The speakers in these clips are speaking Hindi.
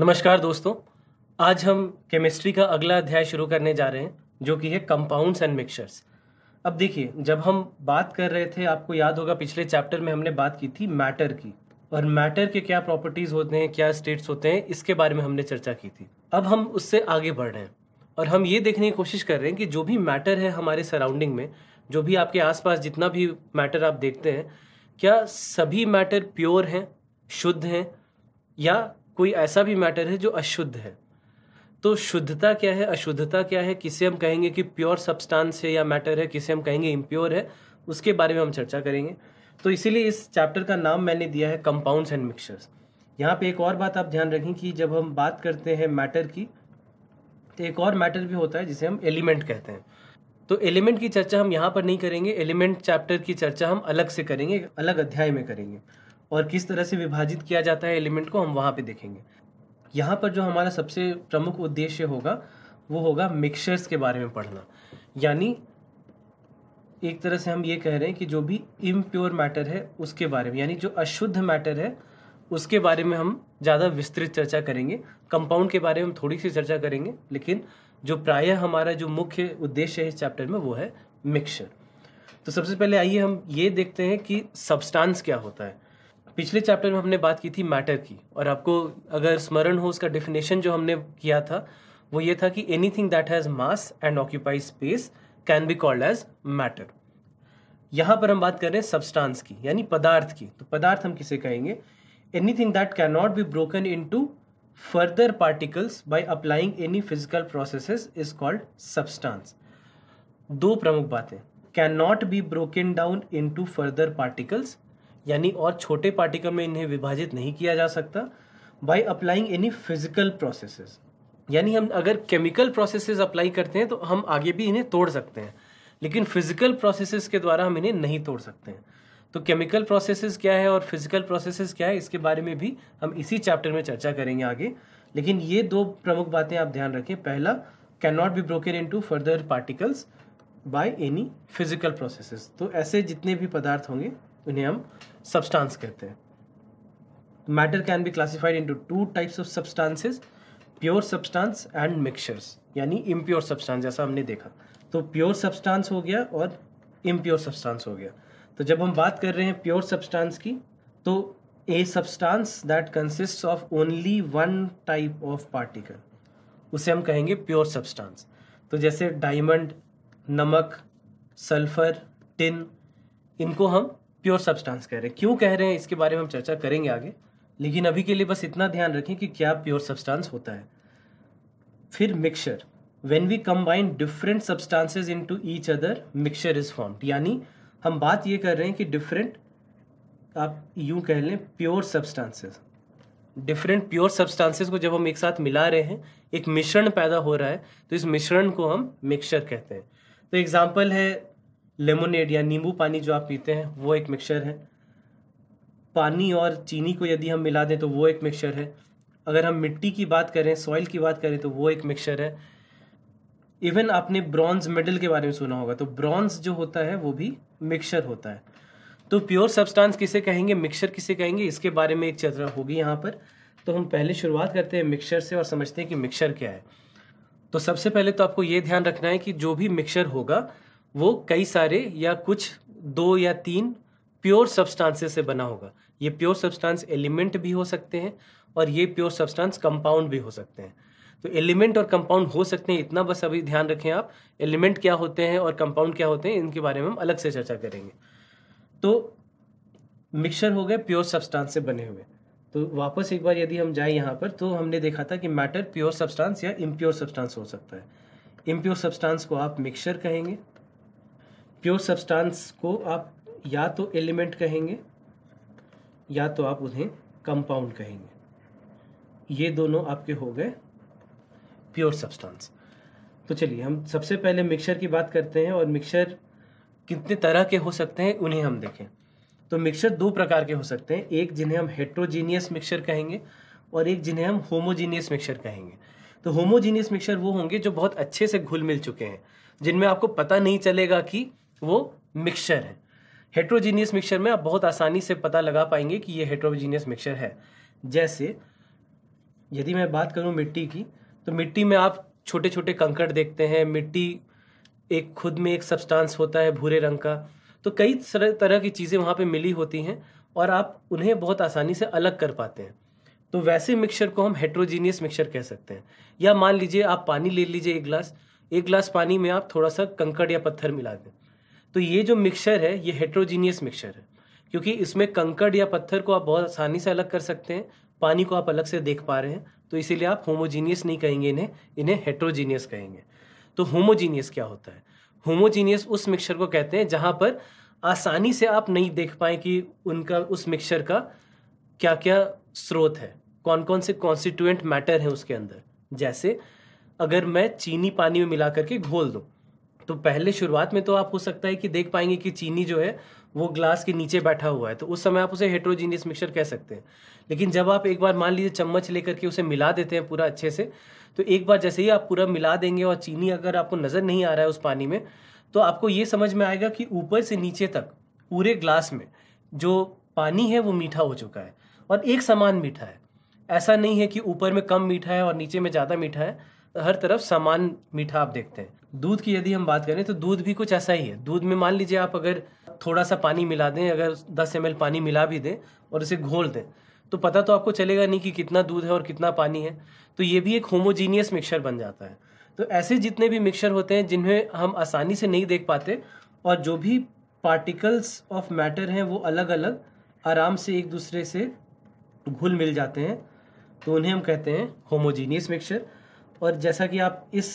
नमस्कार दोस्तों आज हम केमिस्ट्री का अगला अध्याय शुरू करने जा रहे हैं जो कि है कंपाउंड्स एंड मिक्सचर्स अब देखिए जब हम बात कर रहे थे आपको याद होगा पिछले चैप्टर में हमने बात की थी मैटर की और मैटर के क्या प्रॉपर्टीज़ होते हैं क्या स्टेट्स होते हैं इसके बारे में हमने चर्चा की थी अब हम उससे आगे बढ़ रहे हैं और हम ये देखने की कोशिश कर रहे हैं कि जो भी मैटर है हमारे सराउंडिंग में जो भी आपके आसपास जितना भी मैटर आप देखते हैं क्या सभी मैटर प्योर हैं शुद्ध हैं या कोई ऐसा भी मैटर है जो अशुद्ध है तो शुद्धता क्या है अशुद्धता क्या है किसे हम कहेंगे कि प्योर सब्सटेंस है या मैटर है किसे हम कहेंगे इम्प्योर है उसके बारे में हम चर्चा करेंगे तो इसीलिए इस चैप्टर का नाम मैंने दिया है कंपाउंड्स एंड मिक्सचर्स यहाँ पे एक और बात आप ध्यान रखें कि जब हम बात करते हैं मैटर की तो एक और मैटर भी होता है जिसे हम एलिमेंट कहते हैं तो एलिमेंट की चर्चा हम यहाँ पर नहीं करेंगे एलिमेंट चैप्टर की चर्चा हम अलग से करेंगे अलग अध्याय में करेंगे और किस तरह से विभाजित किया जाता है एलिमेंट को हम वहाँ पे देखेंगे यहाँ पर जो हमारा सबसे प्रमुख उद्देश्य होगा वो होगा मिक्सचर्स के बारे में पढ़ना यानी एक तरह से हम ये कह रहे हैं कि जो भी इम्प्योर मैटर है उसके बारे में यानी जो अशुद्ध मैटर है उसके बारे में हम ज़्यादा विस्तृत चर्चा करेंगे कंपाउंड के बारे में हम थोड़ी सी चर्चा करेंगे लेकिन जो प्राय हमारा जो मुख्य उद्देश्य है इस चैप्टर में वो है मिक्सचर तो सबसे पहले आइए हम ये देखते हैं कि सब्सटेंस क्या होता है पिछले चैप्टर में हमने बात की थी मैटर की और आपको अगर स्मरण हो उसका डेफिनेशन जो हमने किया था वो ये था कि anything that has mass and occupy space can be called as matter यहाँ पर हम बात कर रहे हैं सब्सटांस की यानी पदार्थ की तो पदार्थ हम किसे कहेंगे anything that can not be broken into further particles by applying any physical process is called substance दो प्रमुख बातें can not be broken down into further particles यानी और छोटे पार्टिकल में इन्हें विभाजित नहीं किया जा सकता by applying any physical processes यानी हम अगर केमिकल प्रोसेसेस अप्लाई करते हैं तो हम आगे भी इन्हें तोड़ सकते हैं लेकिन फिजिकल प्रोसेसेस के द्वारा हम इन्हें नहीं तोड़ सकते हैं तो केमिकल प्रोसेसेस क्या है और फिजिकल प्रोसेसेस क्या है इसके बारे में भी हम इसी चैप्टर में चर्चा करेंगे आगे लेकिन ये दो प्रमुख बातें आप ध्यान रखें पहला can not be broken into further particles by any physical processes तो ऐसे जितने भी पदार्थ होंगे उन्हें हम सब्सटेंस कहते हैं matter can be classified into two types of substances pure substance and mixtures यानी इम्प्योर सब्सटेंस जैसा हमने देखा तो प्योर सब्सटेंस हो गया और इम्प्योर सब्सटेंस हो गया तो जब हम बात कर रहे हैं प्योर सब्सटेंस की तो a substance that consist of only one type of particle उसे हम कहेंगे प्योर सब्सटेंस तो जैसे डायमंड नमक सल्फर टिन इनको हम प्योर सब्सटेंस कह रहे हैं क्यों कह रहे हैं इसके बारे में हम चर्चा करेंगे आगे लेकिन अभी के लिए बस इतना ध्यान रखें कि क्या प्योर सब्सटेंस होता है फिर mixture when we combine different substances into each other mixture is formed यानी हम बात ये कर रहे हैं कि डिफरेंट आप यूँ कह लें pure substances different pure substances को जब हम एक साथ मिला रहे हैं एक मिश्रण पैदा हो रहा है तो इस मिश्रण को हम मिक्सचर कहते हैं तो एग्जाम्पल है लेमोनेड या नींबू पानी जो आप पीते हैं वो एक मिक्सचर है पानी और चीनी को यदि हम मिला दें तो वो एक मिक्सचर है अगर हम मिट्टी की बात करें सॉइल की बात करें तो वो एक मिक्सचर है इवन आपने ब्रॉन्ज मेडल के बारे में सुना होगा तो ब्रॉन्ज जो होता है वो भी मिक्सचर होता है तो प्योर सब्सटेंस किसे कहेंगे मिक्सचर किसे कहेंगे इसके बारे में एक चर्चा होगी यहाँ पर तो हम पहले शुरुआत करते हैं मिक्सचर से और समझते हैं कि मिक्सचर क्या है तो सबसे पहले तो आपको ये ध्यान रखना है कि जो भी मिक्सचर होगा वो कई सारे या कुछ दो या तीन प्योर सब्सटेंसेस से बना होगा ये प्योर सब्सटेंस एलिमेंट भी हो सकते हैं और ये प्योर सब्सटेंस कंपाउंड भी हो सकते हैं तो एलिमेंट और कंपाउंड हो सकते हैं इतना बस अभी ध्यान रखें आप एलिमेंट क्या होते हैं और कंपाउंड क्या होते हैं इनके बारे में हम अलग से चर्चा करेंगे तो मिक्सचर हो गए प्योर सब्सटेंस से बने हुए तो वापस एक बार यदि हम जाए यहाँ पर तो हमने देखा था कि मैटर प्योर सब्सटेंस या इम्प्योर सब्सटेंस हो सकता है इम्प्योर सब्सटेंस को आप मिक्सचर कहेंगे प्योर सब्सटेंस को आप या तो एलिमेंट कहेंगे या तो आप उन्हें कंपाउंड कहेंगे ये दोनों आपके हो गए प्योर सब्सटेंस तो चलिए हम सबसे पहले मिक्सर की बात करते हैं और मिक्सर कितने तरह के हो सकते हैं उन्हें हम देखें तो मिक्सर दो प्रकार के हो सकते हैं एक जिन्हें हम हेट्रोजीनियस मिक्सर कहेंगे और एक जिन्हें हम होमोजीनियस मिक्सर कहेंगे तो होमोजीनियस मिक्सर वो होंगे जो बहुत अच्छे से घुल मिल चुके हैं जिनमें आपको पता नहीं चलेगा कि वो मिक्सचर है हेट्रोजीनियस मिक्सचर में आप बहुत आसानी से पता लगा पाएंगे कि ये हेट्रोजीनियस मिक्सचर है जैसे यदि मैं बात करूँ मिट्टी की तो मिट्टी में आप छोटे छोटे कंकड़ देखते हैं मिट्टी एक खुद में एक सब्सटेंस होता है भूरे रंग का तो कई तरह की चीज़ें वहाँ पे मिली होती हैं और आप उन्हें बहुत आसानी से अलग कर पाते हैं तो वैसे मिक्सचर को हम हेट्रोजीनियस मिक्सचर कह सकते हैं या मान लीजिए आप पानी ले लीजिए एक गिलास एक गिलास पानी में आप थोड़ा सा कंकड़ या पत्थर मिला दें तो ये जो मिक्सचर है ये हेट्रोजीनियस मिक्सचर है क्योंकि इसमें कंकड़ या पत्थर को आप बहुत आसानी से अलग कर सकते हैं पानी को आप अलग से देख पा रहे हैं तो इसीलिए आप होमोजीनियस नहीं कहेंगे इन्हें इन्हें हेट्रोजीनियस कहेंगे तो होमोजीनियस क्या होता है होमोजीनियस उस मिक्सचर को कहते हैं जहाँ पर आसानी से आप नहीं देख पाए कि उनका उस मिक्सचर का क्या क्या स्रोत है कौन कौन से कॉन्स्टिट्यूएंट मैटर हैं उसके अंदर जैसे अगर मैं चीनी पानी में मिला करके घोल दूँ तो पहले शुरुआत में तो आप हो सकता है कि देख पाएंगे कि चीनी जो है वो ग्लास के नीचे बैठा हुआ है तो उस समय आप उसे हेट्रोजीनियस मिक्सचर कह सकते हैं लेकिन जब आप एक बार मान लीजिए चम्मच लेकर के उसे मिला देते हैं पूरा अच्छे से तो एक बार जैसे ही आप पूरा मिला देंगे और चीनी अगर आपको नज़र नहीं आ रहा है उस पानी में तो आपको ये समझ में आएगा कि ऊपर से नीचे तक पूरे ग्लास में जो पानी है वो मीठा हो चुका है और एक समान मीठा है ऐसा नहीं है कि ऊपर में कम मीठा है और नीचे में ज़्यादा मीठा है हर तरफ समान मीठा आप देखते हैं दूध की यदि हम बात करें तो दूध भी कुछ ऐसा ही है दूध में मान लीजिए आप अगर थोड़ा सा पानी मिला दें अगर दस एम पानी मिला भी दें और उसे घोल दें तो पता तो आपको चलेगा नहीं कि कितना दूध है और कितना पानी है तो ये भी एक होमोजीनियस मिक्सचर बन जाता है तो ऐसे जितने भी मिक्सचर होते हैं जिन्हें हम आसानी से नहीं देख पाते और जो भी पार्टिकल्स ऑफ मैटर हैं वो अलग अलग आराम से एक दूसरे से घुल मिल जाते हैं तो उन्हें हम कहते हैं होमोजीनियस मिक्सचर और जैसा कि आप इस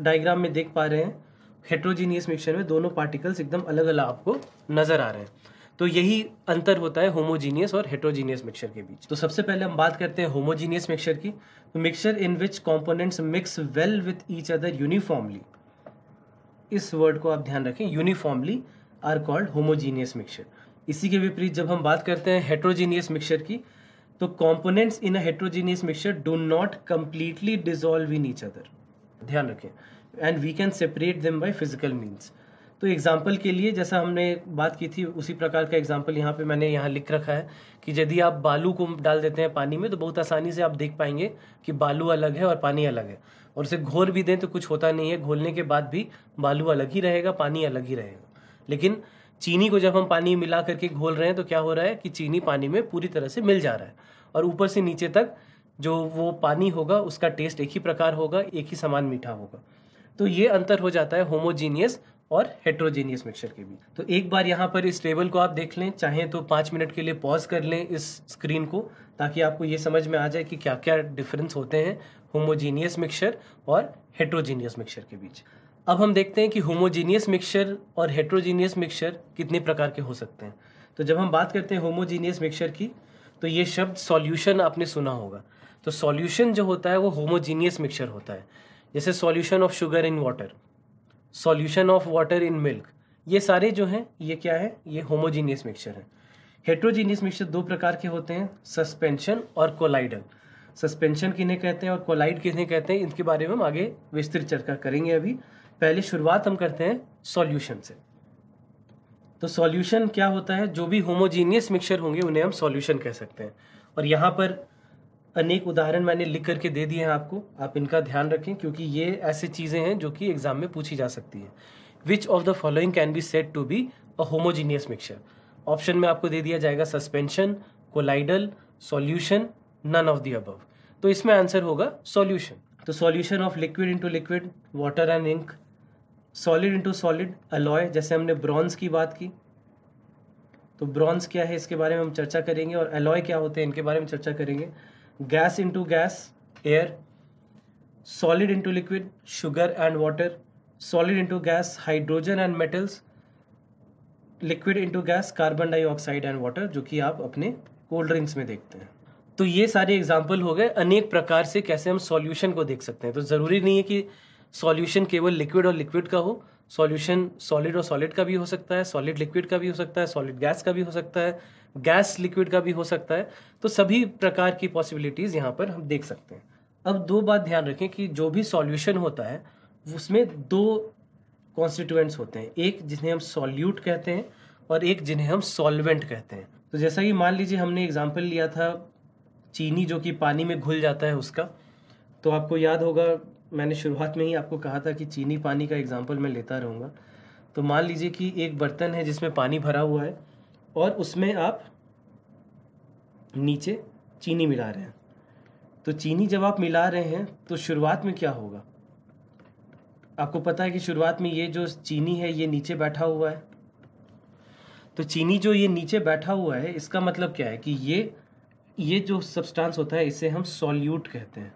डायग्राम में देख पा रहे हैं हेट्रोजीनियस मिक्सचर में दोनों पार्टिकल्स एकदम अलग अलग आपको नजर आ रहे हैं तो यही अंतर होता है होमोजीनियस और हेट्रोजीनियस मिक्सचर के बीच तो सबसे पहले हम बात करते हैं होमोजीनियस मिक्सचर की तो mixture in which components mix well with each other uniformly इस वर्ड को आप ध्यान रखें uniformly are called homogeneous mixture इसी के विपरीत जब हम बात करते हैं हेट्रोजीनियस मिक्सचर की तो components in a heterogeneous mixture do not completely dissolve in each other ध्यान रखें and we can separate them by physical means तो एग्जाम्पल के लिए जैसा हमने बात की थी उसी प्रकार का एग्जाम्पल यहाँ पे मैंने यहाँ लिख रखा है कि यदि आप बालू को डाल देते हैं पानी में तो बहुत आसानी से आप देख पाएंगे कि बालू अलग है और पानी अलग है और उसे घोल भी दें तो कुछ होता नहीं है घोलने के बाद भी बालू अलग ही रहेगा पानी अलग ही रहेगा लेकिन चीनी को जब हम पानी मिला करके घोल रहे हैं तो क्या हो रहा है कि चीनी पानी में पूरी तरह से मिल जा रहा है और ऊपर से नीचे तक जो वो पानी होगा उसका टेस्ट एक ही प्रकार होगा एक ही समान मीठा होगा तो ये अंतर हो जाता है होमोजीनियस और हेट्रोजीनियस मिक्सचर के बीच तो एक बार यहाँ पर इस टेबल को आप देख लें चाहें तो पाँच मिनट के लिए पॉज कर लें इस स्क्रीन को ताकि आपको ये समझ में आ जाए कि क्या क्या डिफरेंस होते हैं होमोजीनियस मिक्सचर और हेट्रोजीनियस मिक्सचर के बीच अब हम देखते हैं कि होमोजीनियस मिक्सचर और हेट्रोजीनियस मिक्सचर कितने प्रकार के हो सकते हैं तो जब हम बात करते हैं होमोजीनियस मिक्सचर की तो ये शब्द सॉल्यूशन आपने सुना होगा तो सॉल्यूशन जो होता है वो होमोजीनियस मिक्सचर होता है जैसे solution of sugar in water solution of water in milk ये सारे जो हैं ये क्या है ये होमोजीनियस मिक्सचर है हेट्रोजीनियस मिक्सचर दो प्रकार के होते हैं सस्पेंशन और कोलाइडल सस्पेंशन किन्हें कहते हैं और कोलाइड किन्हें कहते हैं इनके बारे में हम आगे विस्तृत चर्चा करेंगे अभी पहले शुरुआत हम करते हैं सॉल्यूशन से तो सॉल्यूशन क्या होता है जो भी होमोजीनियस मिक्सचर होंगे उन्हें हम सॉल्यूशन कह सकते हैं और यहाँ पर अनेक उदाहरण मैंने लिख करके दे दिए हैं आपको आप इनका ध्यान रखें क्योंकि ये ऐसी चीज़ें हैं जो कि एग्जाम में पूछी जा सकती हैं which of the following can be set to be a homogeneous mixture option में आपको दे दिया जाएगा suspension colloidal solution none of the above तो इसमें आंसर होगा सॉल्यूशन तो solution of liquid into liquid water and ink solid into solid alloy जैसे हमने ब्रॉन्ज की बात की तो ब्रॉन्ज क्या है इसके बारे में हम चर्चा करेंगे और अलॉय क्या होते हैं इनके बारे में चर्चा करेंगे gas into gas air solid into liquid sugar and water solid into gas hydrogen and metals liquid into gas carbon dioxide and water जो कि आप अपने कोल्ड ड्रिंक्स में देखते हैं तो ये सारे एग्जाम्पल हो गए अनेक प्रकार से कैसे हम सॉल्यूशन को देख सकते हैं तो ज़रूरी नहीं है कि सॉल्यूशन केवल लिक्विड और लिक्विड का हो सॉल्यूशन सॉलिड और सॉलिड का भी हो सकता है सॉलिड लिक्विड का भी हो सकता है सॉलिड गैस का भी हो सकता है गैस लिक्विड का भी हो सकता है तो सभी प्रकार की पॉसिबिलिटीज़ यहाँ पर हम देख सकते हैं अब दो बात ध्यान रखें कि जो भी सॉल्यूशन होता है उसमें दो कॉन्स्टिट्यूएंट्स होते हैं एक जिन्हें हम सॉल्यूट कहते हैं और एक जिन्हें हम सॉल्वेंट कहते हैं तो जैसा कि मान लीजिए हमने एग्जाम्पल लिया था चीनी जो कि पानी में घुल जाता है उसका तो आपको याद होगा मैंने शुरुआत में ही आपको कहा था कि चीनी पानी का एग्ज़ाम्पल मैं लेता रहूँगा तो मान लीजिए कि एक बर्तन है जिसमें पानी भरा हुआ है और उसमें आप नीचे चीनी मिला रहे हैं तो चीनी जब आप मिला रहे हैं तो शुरुआत में क्या होगा आपको पता है कि शुरुआत में ये जो चीनी है ये नीचे बैठा हुआ है तो चीनी जो ये नीचे बैठा हुआ है इसका मतलब क्या है कि ये ये जो सब्सटेंस होता है इसे हम सॉल्यूट कहते हैं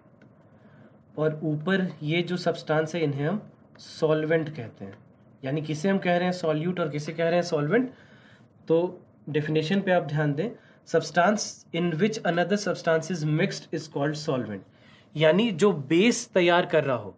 और ऊपर ये जो सब्सटेंस है इन्हें हम सॉल्वेंट कहते हैं यानी किसे हम कह रहे हैं सॉल्यूट और किसे कह रहे हैं सॉल्वेंट तो डेफिनेशन पे आप ध्यान दें substance in which another substance is mixed is called solvent यानी जो बेस तैयार कर रहा हो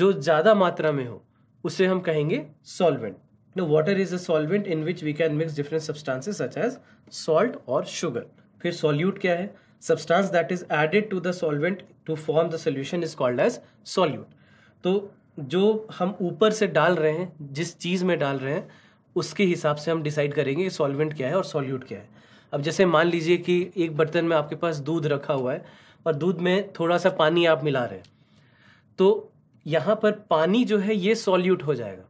जो ज़्यादा मात्रा में हो उसे हम कहेंगे solvent no water is a solvent in which we can mix different substances such as salt और शुगर फिर सॉल्यूट क्या है substance that is added to the solvent to form the solution is called as solute तो जो हम ऊपर से डाल रहे हैं जिस चीज़ में डाल रहे हैं उसके हिसाब से हम डिसाइड करेंगे कि सॉल्वेंट क्या है और सॉल्यूट क्या है अब जैसे मान लीजिए कि एक बर्तन में आपके पास दूध रखा हुआ है और दूध में थोड़ा सा पानी आप मिला रहे हैं तो यहाँ पर पानी जो है ये सॉल्यूट हो जाएगा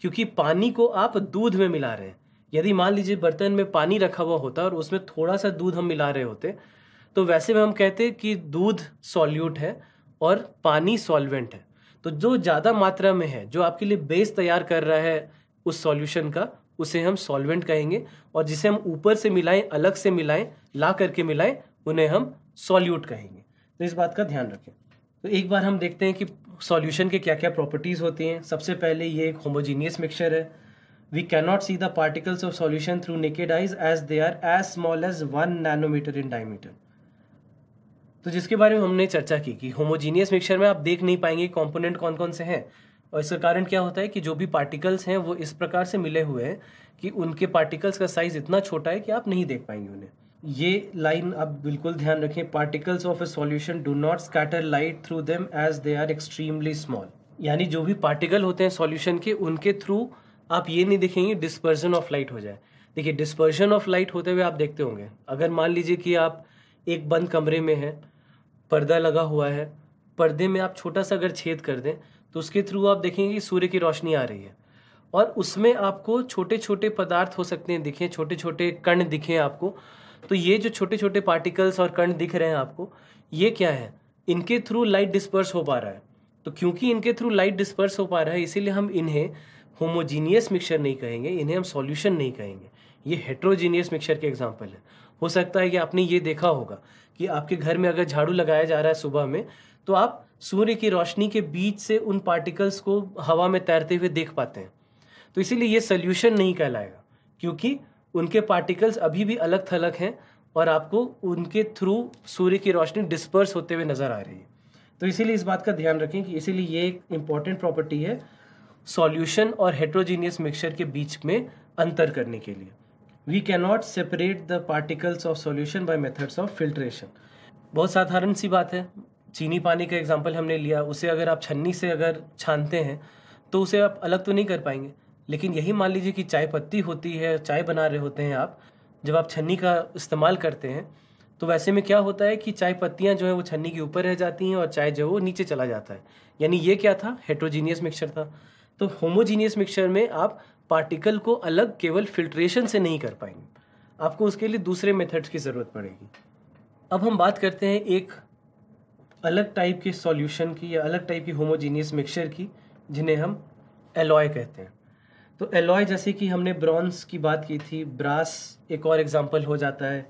क्योंकि पानी को आप दूध में मिला रहे हैं यदि मान लीजिए बर्तन में पानी रखा हुआ होता और उसमें थोड़ा सा दूध हम मिला रहे होते तो वैसे में हम कहते हैं कि दूध सॉल्यूट है और पानी सॉल्वेंट है तो जो ज़्यादा मात्रा में है जो आपके लिए बेस तैयार कर रहा है उस सॉल्यूशन का उसे हम सॉल्वेंट कहेंगे और जिसे हम ऊपर से मिलाएं अलग से मिलाएं ला करके मिलाएं उन्हें हम सॉल्यूट कहेंगे तो इस बात का ध्यान रखें तो एक बार हम देखते हैं कि सॉल्यूशन के क्या क्या प्रॉपर्टीज़ होती हैं सबसे पहले ये एक होमोजीनियस मिक्सचर है can not see the particles of solution through naked eyes as they are as small as one nanometer in diameter तो जिसके बारे में हमने चर्चा की कि होमोजीनियस मिक्सचर में आप देख नहीं पाएंगे कंपोनेंट कौन कौन से हैं और इसका कारण क्या होता है कि जो भी पार्टिकल्स हैं वो इस प्रकार से मिले हुए हैं कि उनके पार्टिकल्स का साइज इतना छोटा है कि आप नहीं देख पाएंगे उन्हें ये लाइन आप बिल्कुल ध्यान रखें particles of a solution do not scatter light through them as they are extremely small यानी जो भी पार्टिकल होते हैं सॉल्यूशन के उनके थ्रू आप ये नहीं देखेंगे डिस्पर्जन ऑफ लाइट हो जाए देखिए डिस्पर्जन ऑफ लाइट होते हुए आप देखते होंगे अगर मान लीजिए कि आप एक बंद कमरे में है पर्दा लगा हुआ है पर्दे में आप छोटा सा अगर छेद कर दें तो उसके थ्रू आप देखेंगे कि सूर्य की रोशनी आ रही है और उसमें आपको छोटे छोटे पदार्थ हो सकते हैं दिखें छोटे छोटे कण दिखें आपको तो ये जो छोटे छोटे पार्टिकल्स और कण दिख रहे हैं आपको ये क्या है इनके थ्रू लाइट डिस्पर्स हो पा रहा है तो क्योंकि इनके थ्रू लाइट डिस्पर्स हो पा रहा है इसीलिए हम इन्हें होमोजीनियस मिक्सचर नहीं कहेंगे इन्हें हम सॉल्यूशन नहीं कहेंगे ये हेट्रोजीनियस मिक्सचर के एग्जाम्पल है हो सकता है कि आपने ये देखा होगा कि आपके घर में अगर झाड़ू लगाया जा रहा है सुबह में तो आप सूर्य की रोशनी के बीच से उन पार्टिकल्स को हवा में तैरते हुए देख पाते हैं तो इसीलिए ये सल्यूशन नहीं कहलाएगा क्योंकि उनके पार्टिकल्स अभी भी अलग थलग हैं और आपको उनके थ्रू सूर्य की रोशनी डिस्पर्स होते हुए नज़र आ रही है तो इसीलिए इस बात का ध्यान रखें कि इसीलिए ये एक इम्पॉर्टेंट प्रॉपर्टी है सॉल्यूशन और हेट्रोजीनियस मिक्सचर के बीच में अंतर करने के लिए we cannot separate the particles of solution by methods of filtration बहुत साधारण सी बात है चीनी पानी का एग्जाम्पल हमने लिया उसे अगर आप छन्नी से अगर छानते हैं तो उसे आप अलग तो नहीं कर पाएंगे लेकिन यही मान लीजिए कि चाय पत्ती होती है चाय बना रहे होते हैं आप जब आप छन्नी का इस्तेमाल करते हैं तो वैसे में क्या होता है कि चाय पत्तियाँ जो है वो छन्नी के ऊपर रह जाती हैं और चाय जो है वो नीचे चला जाता है यानी ये क्या था हेट्रोजीनियस मिक्सचर था तो होमोजीनियस मिक्सचर में आप पार्टिकल को अलग केवल फिल्ट्रेशन से नहीं कर पाएंगे आपको उसके लिए दूसरे मेथड्स की ज़रूरत पड़ेगी अब हम बात करते हैं एक अलग टाइप के सॉल्यूशन की या अलग टाइप की होमोजीनियस मिक्सचर की जिन्हें हम एलॉय कहते हैं तो एलॉय जैसे कि हमने ब्रॉन्ज की बात की थी ब्रास एक और एग्जाम्पल हो जाता है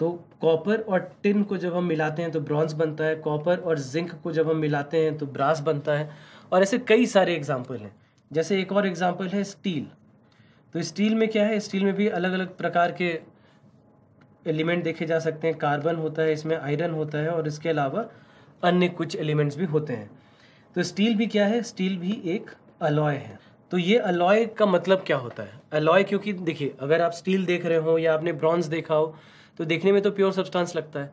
तो कॉपर और टिन को जब हम मिलाते हैं तो ब्रॉन्ज बनता है कॉपर और जिंक को जब हम मिलाते हैं तो ब्रास बनता है और ऐसे कई सारे एग्जाम्पल हैं जैसे एक और एग्जाम्पल है स्टील तो स्टील में क्या है स्टील में भी अलग अलग प्रकार के एलिमेंट देखे जा सकते हैं कार्बन होता है इसमें आयरन होता है और इसके अलावा अन्य कुछ एलिमेंट्स भी होते हैं तो स्टील भी क्या है स्टील भी एक अलॉय है तो ये अलॉय का मतलब क्या होता है अलॉय क्योंकि देखिए अगर आप स्टील देख रहे हो या आपने ब्रॉन्ज देखा हो तो देखने में तो प्योर सब्सटेंस लगता है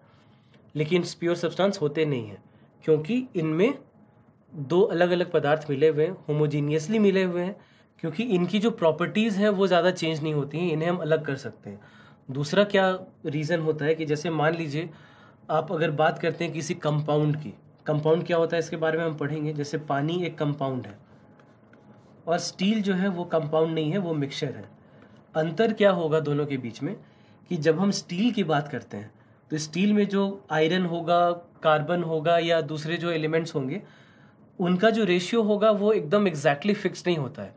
लेकिन प्योर सब्सटेंस होते नहीं हैं क्योंकि इनमें दो अलग अलग पदार्थ मिले हुए हैं होमोजीनियसली मिले हुए हैं क्योंकि इनकी जो प्रॉपर्टीज़ हैं वो ज़्यादा चेंज नहीं होती हैं इन्हें हम अलग कर सकते हैं दूसरा क्या रीज़न होता है कि जैसे मान लीजिए आप अगर बात करते हैं किसी कंपाउंड की कंपाउंड क्या होता है इसके बारे में हम पढ़ेंगे जैसे पानी एक कंपाउंड है और स्टील जो है वो कंपाउंड नहीं है वो मिक्सचर है अंतर क्या होगा दोनों के बीच में कि जब हम स्टील की बात करते हैं तो स्टील में जो आयरन होगा कार्बन होगा या दूसरे जो एलिमेंट्स होंगे उनका जो रेशियो होगा वो एकदम एग्जैक्टली फिक्स नहीं होता है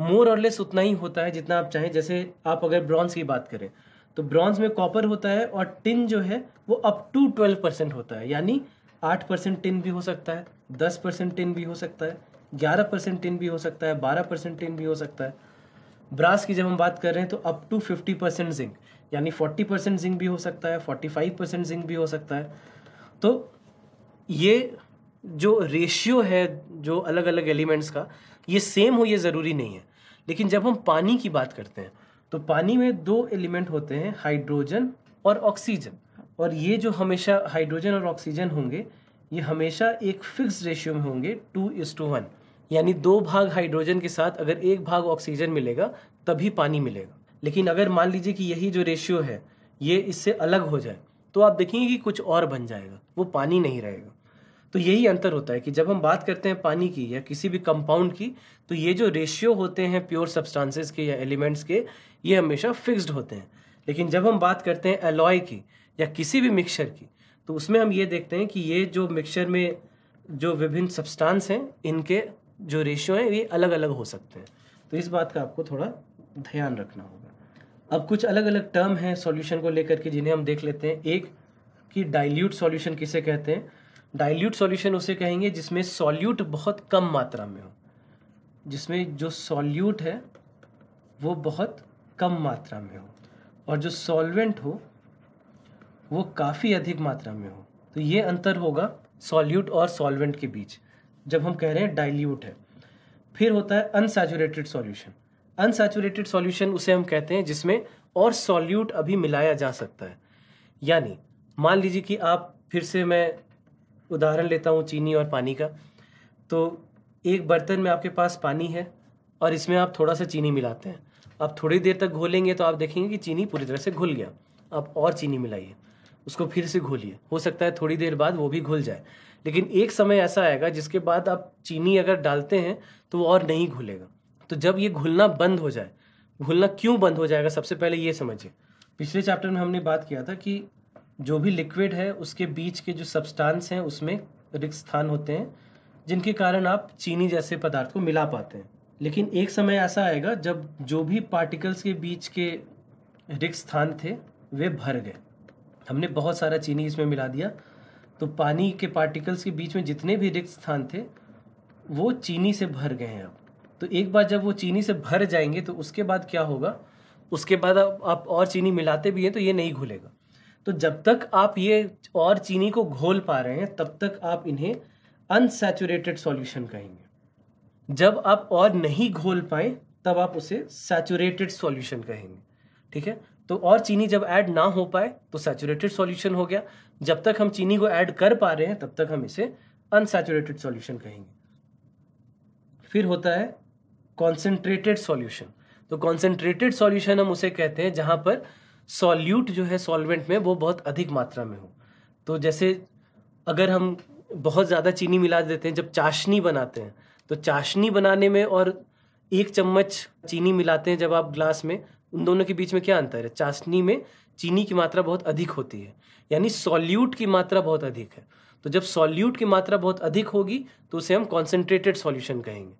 मोर और लेस उतना ही होता है जितना आप चाहें जैसे आप अगर ब्रॉन्ज की बात करें तो ब्रॉन्ज में कॉपर होता है और टिन जो है वो अप टू ट्वेल्व परसेंट होता है यानी आठ परसेंट टिन भी हो सकता है दस परसेंट टिन भी हो सकता है ग्यारह परसेंट टिन भी हो सकता है बारह परसेंट टिन भी हो सकता है ब्रास की जब हम बात कर रहे हैं तो up to fifty percent zinc यानी फोर्टी परसेंट जिंक भी हो सकता है फोर्टी फाइव परसेंट जिंक भी हो सकता है तो ये जो रेशियो है जो अलग अलग एलिमेंट्स का ये सेम हो ये ज़रूरी नहीं है लेकिन जब हम पानी की बात करते हैं तो पानी में दो एलिमेंट होते हैं हाइड्रोजन और ऑक्सीजन और ये जो हमेशा हाइड्रोजन और ऑक्सीजन होंगे ये हमेशा एक फिक्स रेशियो में होंगे टू इज़ टू वन यानी दो भाग हाइड्रोजन के साथ अगर एक भाग ऑक्सीजन मिलेगा तभी पानी मिलेगा लेकिन अगर मान लीजिए कि यही जो रेशियो है ये इससे अलग हो जाए तो आप देखेंगे कि कुछ और बन जाएगा वो पानी नहीं रहेगा तो यही अंतर होता है कि जब हम बात करते हैं पानी की या किसी भी कंपाउंड की तो ये जो रेशियो होते हैं प्योर सब्सटेंसेस के या एलिमेंट्स के ये हमेशा फिक्स्ड होते हैं लेकिन जब हम बात करते हैं एलॉय की या किसी भी मिक्सचर की तो उसमें हम ये देखते हैं कि ये जो मिक्सचर में जो विभिन्न सब्सटांस हैं इनके जो रेशियो हैं ये अलग अलग हो सकते हैं तो इस बात का आपको थोड़ा ध्यान रखना होगा अब कुछ अलग अलग टर्म हैं सॉल्यूशन को लेकर के जिन्हें हम देख लेते हैं एक कि डाइल्यूट सॉल्यूशन किसे कहते हैं डाइल्यूट सॉल्यूशन उसे कहेंगे जिसमें सॉल्यूट बहुत कम मात्रा में हो जिसमें जो सॉल्यूट है वो बहुत कम मात्रा में हो और जो सॉल्वेंट हो वो काफ़ी अधिक मात्रा में हो तो ये अंतर होगा सॉल्यूट और सॉल्वेंट के बीच जब हम कह रहे हैं डाइल्यूट है फिर होता है अनसेचुरेटेड सॉल्यूशन अनसैचुरेटेड सॉल्यूशन उसे हम कहते हैं जिसमें और सॉल्यूट अभी मिलाया जा सकता है यानी मान लीजिए कि आप फिर से मैं उदाहरण लेता हूँ चीनी और पानी का तो एक बर्तन में आपके पास पानी है और इसमें आप थोड़ा सा चीनी मिलाते हैं आप थोड़ी देर तक घोलेंगे तो आप देखेंगे कि चीनी पूरी तरह से घुल गया आप और चीनी मिलाइए उसको फिर से घोलिए हो सकता है थोड़ी देर बाद वो भी घुल जाए लेकिन एक समय ऐसा आएगा जिसके बाद आप चीनी अगर डालते हैं तो वो और नहीं घुलेगा तो जब ये घुलना बंद हो जाए घुलना क्यों बंद हो जाएगा सबसे पहले ये समझिए पिछले चैप्टर में हमने बात किया था कि जो भी लिक्विड है उसके बीच के जो सब्सटेंस हैं उसमें रिक्त स्थान होते हैं जिनके कारण आप चीनी जैसे पदार्थ को मिला पाते हैं लेकिन एक समय ऐसा आएगा जब जो भी पार्टिकल्स के बीच के रिक्त स्थान थे वे भर गए हमने बहुत सारा चीनी इसमें मिला दिया तो पानी के पार्टिकल्स के बीच में जितने भी रिक्त स्थान थे वो चीनी से भर गए हैं अब तो एक बार जब वो चीनी से भर जाएंगे तो उसके बाद क्या होगा उसके बाद आप, आप और चीनी मिलाते भी हैं तो ये नहीं घुलेगा तो जब तक आप ये और चीनी को घोल पा रहे हैं तब तक आप इन्हें अनसेचुरेटेड सॉल्यूशन कहेंगे जब आप और नहीं घोल पाए तब आप उसे सैचुरेटेड सॉल्यूशन कहेंगे ठीक है तो और चीनी जब ऐड ना हो पाए तो सैचुरेटेड सॉल्यूशन हो गया जब तक हम चीनी को ऐड कर पा रहे हैं तब तक हम इसे अनसेचुरेटेड सॉल्यूशन कहेंगे फिर होता है कॉन्सेंट्रेटेड सॉल्यूशन तो कॉन्सेंट्रेटेड सॉल्यूशन हम उसे कहते हैं जहां पर सॉल्यूट जो है सॉल्वेंट में वो बहुत अधिक मात्रा में हो तो जैसे अगर हम बहुत ज़्यादा चीनी मिला देते हैं जब चाशनी बनाते हैं तो चाशनी बनाने में और एक चम्मच चीनी मिलाते हैं जब आप ग्लास में उन दोनों के बीच में क्या अंतर है चाशनी में चीनी की मात्रा बहुत अधिक होती है यानी सॉल्यूट की मात्रा बहुत अधिक है तो जब सॉल्यूट की मात्रा बहुत अधिक होगी तो उसे हम कॉन्सेंट्रेटेड सॉल्यूशन कहेंगे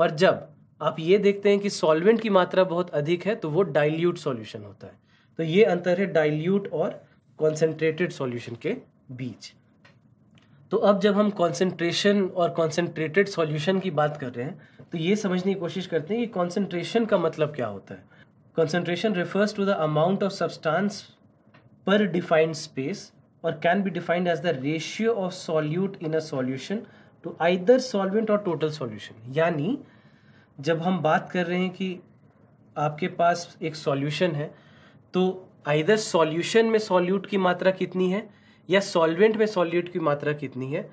और जब आप ये देखते हैं कि सॉल्वेंट की मात्रा बहुत अधिक है तो वो डाइल्यूट सॉल्यूशन होता है तो ये अंतर है डाइल्यूट और कॉन्सेंट्रेटेड सॉल्यूशन के बीच तो अब जब हम कॉन्सेंट्रेशन और कॉन्सेंट्रेटेड सॉल्यूशन की बात कर रहे हैं तो ये समझने की कोशिश करते हैं कि कॉन्सेंट्रेशन का मतलब क्या होता है concentration refers to the amount of substance per defined space और can be defined as the ratio of solute in a solution to either solvent और टोटल सॉल्यूशन यानी जब हम बात कर रहे हैं कि आपके पास एक सॉल्यूशन है तो आइदर सॉल्यूशन में सॉल्यूट की मात्रा कितनी है या सॉल्वेंट में सॉल्यूट की मात्रा कितनी है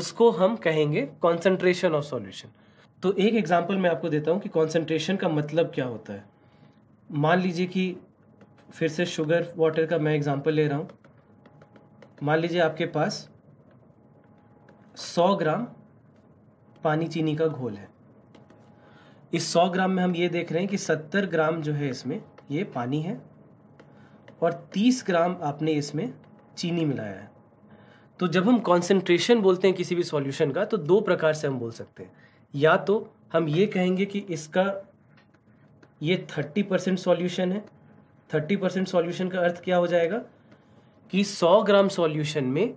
उसको हम कहेंगे कॉन्सेंट्रेशन ऑफ सॉल्यूशन तो एक एग्जाम्पल मैं आपको देता हूँ कि कॉन्सेंट्रेशन का मतलब क्या होता है मान लीजिए कि फिर से शुगर वाटर का मैं एग्जाम्पल ले रहा हूँ मान लीजिए आपके पास सौ ग्राम पानी चीनी का घोल है इस सौ ग्राम में हम ये देख रहे हैं कि सत्तर ग्राम जो है इसमें ये पानी है और 30 ग्राम आपने इसमें चीनी मिलाया है तो जब हम कॉन्सेंट्रेशन बोलते हैं किसी भी सॉल्यूशन का तो दो प्रकार से हम बोल सकते हैं या तो हम ये कहेंगे कि इसका ये 30 परसेंट सॉल्यूशन है 30 परसेंट सॉल्यूशन का अर्थ क्या हो जाएगा कि 100 ग्राम सॉल्यूशन में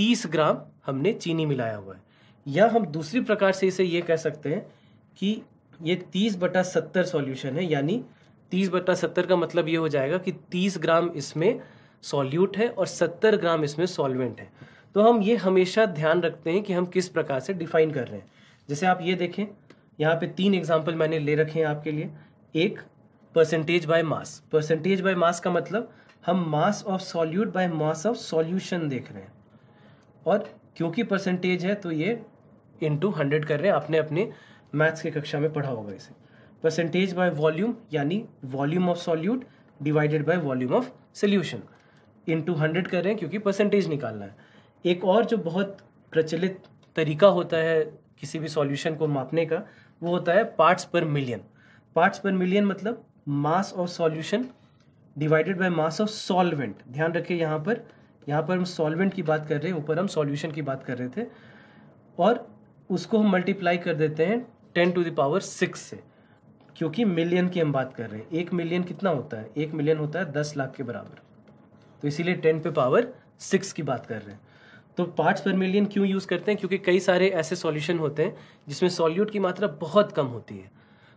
30 ग्राम हमने चीनी मिलाया हुआ है या हम दूसरी प्रकार से इसे ये कह सकते हैं कि ये 30 बटा सत्तर सॉल्यूशन है यानी तीस बट्टा सत्तर का मतलब ये हो जाएगा कि तीस ग्राम इसमें सॉल्यूट है और सत्तर ग्राम इसमें सॉल्वेंट है तो हम ये हमेशा ध्यान रखते हैं कि हम किस प्रकार से डिफाइन कर रहे हैं जैसे आप ये देखें यहाँ पे तीन एग्जाम्पल मैंने ले रखे हैं आपके लिए एक percentage by mass percentage by mass का मतलब हम mass of solute by mass of solution देख रहे हैं और क्योंकि परसेंटेज है तो ये इंटू हंड्रेड कर रहे हैं आपने अपने मैथ्स की कक्षा में पढ़ा होगा इसे परसेंटेज बाय वॉल्यूम यानी volume of solute divided by volume of solution to hundred कर रहे हैं क्योंकि परसेंटेज निकालना है एक और जो बहुत प्रचलित तरीका होता है किसी भी सॉल्यूशन को मापने का वो होता है पार्ट्स पर मिलियन पार्ट्स पर मिलियन मतलब mass of solution divided by mass of solvent ध्यान रखिए यहाँ पर यहाँ पर हम सॉल्वेंट की बात कर रहे हैं ऊपर हम सॉल्यूशन की बात कर रहे थे और उसको हम मल्टीप्लाई कर देते हैं ten to the power six से क्योंकि मिलियन की हम बात कर रहे हैं एक मिलियन कितना होता है एक मिलियन होता है दस लाख के बराबर तो इसीलिए टेन पे पावर सिक्स की बात कर रहे हैं तो पार्ट्स पर मिलियन क्यों यूज़ करते हैं क्योंकि कई सारे ऐसे सॉल्यूशन होते हैं जिसमें सॉल्यूट की मात्रा बहुत कम होती है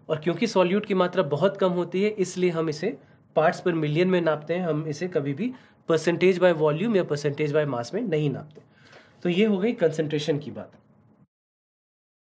और क्योंकि सॉल्यूट की मात्रा बहुत कम होती है इसलिए हम इसे पार्ट्स पर मिलियन में नापते हैं हम इसे कभी भी परसेंटेज बाय वॉल्यूम या परसेंटेज बाय मास में नहीं नापते तो ये हो गई कंसनट्रेशन की बात